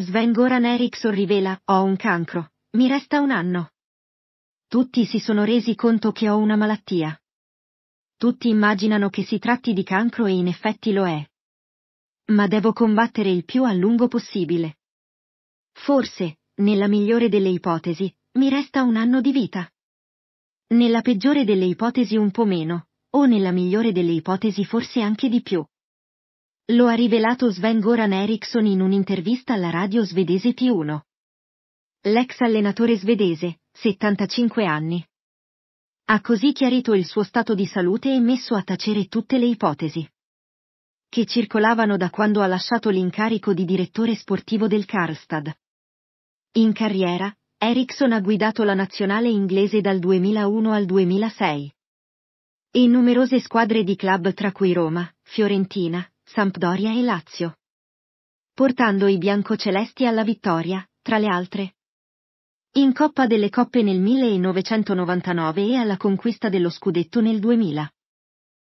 Sven-Goran Eriksson rivela, ho un cancro, mi resta un anno. Tutti si sono resi conto che ho una malattia. Tutti immaginano che si tratti di cancro e in effetti lo è. Ma devo combattere il più a lungo possibile. Forse, nella migliore delle ipotesi, mi resta un anno di vita. Nella peggiore delle ipotesi un po' meno, o nella migliore delle ipotesi forse anche di più. Lo ha rivelato Sven-Goran Eriksson in un'intervista alla radio svedese T1. L'ex allenatore svedese, 75 anni. Ha così chiarito il suo stato di salute e messo a tacere tutte le ipotesi che circolavano da quando ha lasciato l'incarico di direttore sportivo del Karlstad. In carriera, Eriksson ha guidato la nazionale inglese dal 2001 al 2006. In numerose squadre di club tra cui Roma, Fiorentina, Sampdoria e Lazio. Portando i biancocelesti alla vittoria, tra le altre. In Coppa delle Coppe nel 1999 e alla conquista dello scudetto nel 2000.